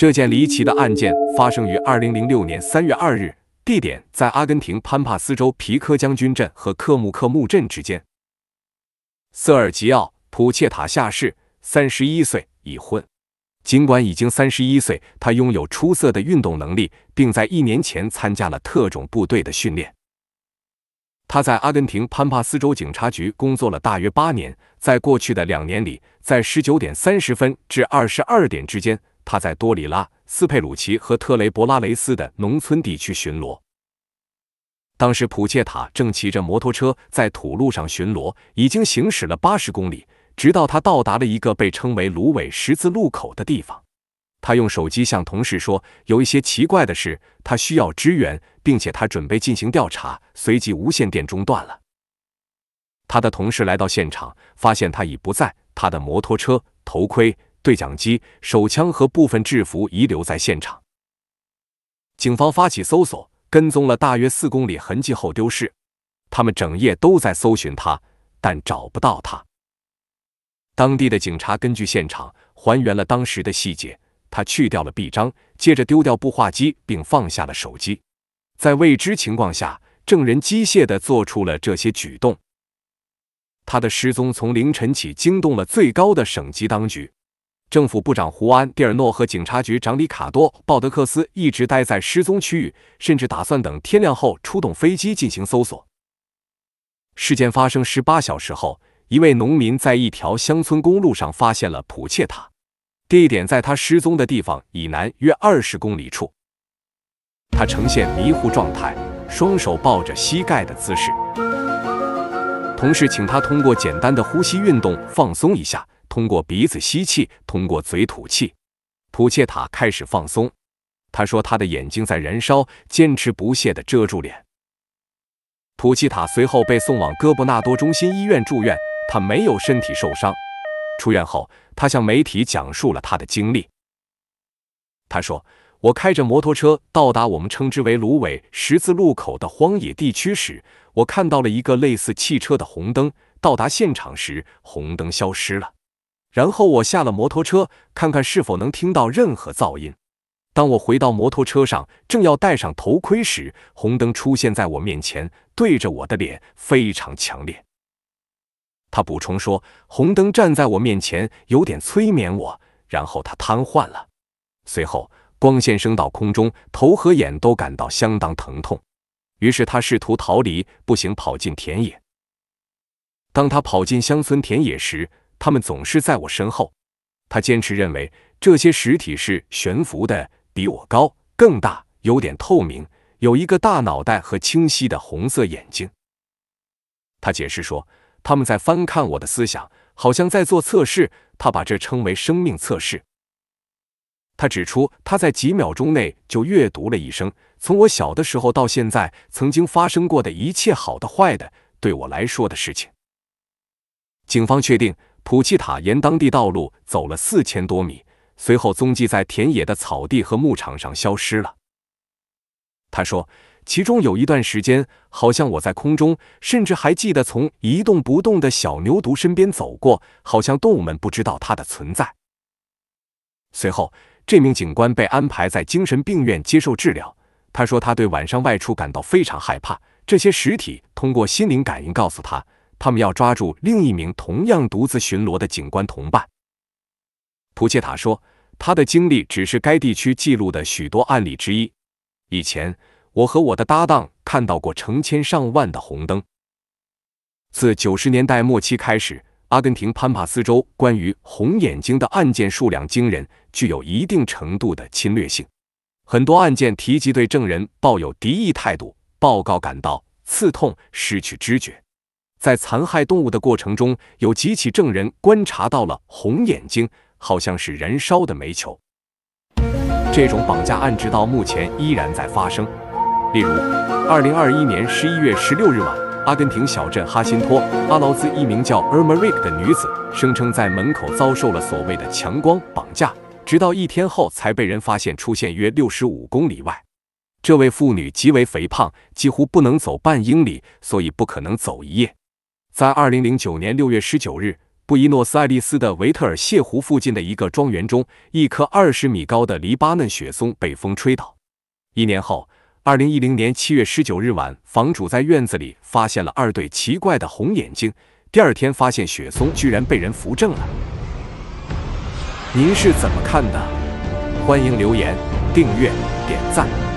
这件离奇的案件发生于二零零六年三月二日，地点在阿根廷潘帕斯州皮科将军镇和克穆克穆镇之间。瑟尔吉奥·普切塔下士，三十一岁，已婚。尽管已经三十一岁，他拥有出色的运动能力，并在一年前参加了特种部队的训练。他在阿根廷潘帕斯州警察局工作了大约八年，在过去的两年里，在十九点三十分至二十二点之间。他在多里拉斯佩鲁奇和特雷博拉雷斯的农村地区巡逻。当时普切塔正骑着摩托车在土路上巡逻，已经行驶了八十公里，直到他到达了一个被称为“芦苇十字路口”的地方。他用手机向同事说：“有一些奇怪的事，他需要支援，并且他准备进行调查。”随即无线电中断了。他的同事来到现场，发现他已不在，他的摩托车、头盔。对讲机、手枪和部分制服遗留在现场。警方发起搜索，跟踪了大约四公里痕迹后丢失。他们整夜都在搜寻他，但找不到他。当地的警察根据现场还原了当时的细节。他去掉了臂章，接着丢掉步话机，并放下了手机。在未知情况下，证人机械地做出了这些举动。他的失踪从凌晨起惊动了最高的省级当局。政府部长胡安·蒂尔诺和警察局长里卡多·鲍德克斯一直待在失踪区域，甚至打算等天亮后出动飞机进行搜索。事件发生十八小时后，一位农民在一条乡村公路上发现了普切塔，地点在他失踪的地方以南约二十公里处。他呈现迷糊状态，双手抱着膝盖的姿势。同事请他通过简单的呼吸运动放松一下。通过鼻子吸气，通过嘴吐气。普切塔开始放松。他说：“他的眼睛在燃烧，坚持不懈地遮住脸。”普契塔随后被送往哥布纳多中心医院住院。他没有身体受伤。出院后，他向媒体讲述了他的经历。他说：“我开着摩托车到达我们称之为芦苇十字路口的荒野地区时，我看到了一个类似汽车的红灯。到达现场时，红灯消失了。”然后我下了摩托车，看看是否能听到任何噪音。当我回到摩托车上，正要戴上头盔时，红灯出现在我面前，对着我的脸，非常强烈。他补充说，红灯站在我面前，有点催眠我。然后他瘫痪了。随后光线升到空中，头和眼都感到相当疼痛。于是他试图逃离，步行跑进田野。当他跑进乡村田野时，他们总是在我身后。他坚持认为这些实体是悬浮的，比我高、更大，有点透明，有一个大脑袋和清晰的红色眼睛。他解释说，他们在翻看我的思想，好像在做测试。他把这称为“生命测试”。他指出，他在几秒钟内就阅读了一生，从我小的时候到现在，曾经发生过的一切，好的、坏的，对我来说的事情。警方确定。普契塔沿当地道路走了四千多米，随后踪迹在田野的草地和牧场上消失了。他说：“其中有一段时间，好像我在空中，甚至还记得从一动不动的小牛犊身边走过，好像动物们不知道它的存在。”随后，这名警官被安排在精神病院接受治疗。他说：“他对晚上外出感到非常害怕，这些实体通过心灵感应告诉他。”他们要抓住另一名同样独自巡逻的警官同伴。普切塔说，他的经历只是该地区记录的许多案例之一。以前，我和我的搭档看到过成千上万的红灯。自九十年代末期开始，阿根廷潘帕斯州关于红眼睛的案件数量惊人，具有一定程度的侵略性。很多案件提及对证人抱有敌意态度，报告感到刺痛、失去知觉。在残害动物的过程中，有几起证人观察到了红眼睛，好像是燃烧的煤球。这种绑架案直到目前依然在发生。例如，2021年11月16日晚，阿根廷小镇哈辛托·阿劳兹，一名叫 Erma Rik 的女子声称在门口遭受了所谓的强光绑架，直到一天后才被人发现出现约65公里外。这位妇女极为肥胖，几乎不能走半英里，所以不可能走一夜。在二零零九年六月十九日，布宜诺斯艾利斯的维特尔谢湖附近的一个庄园中，一棵二十米高的黎巴嫩雪松被风吹倒。一年后，二零一零年七月十九日晚，房主在院子里发现了二对奇怪的红眼睛。第二天，发现雪松居然被人扶正了。您是怎么看的？欢迎留言、订阅、点赞。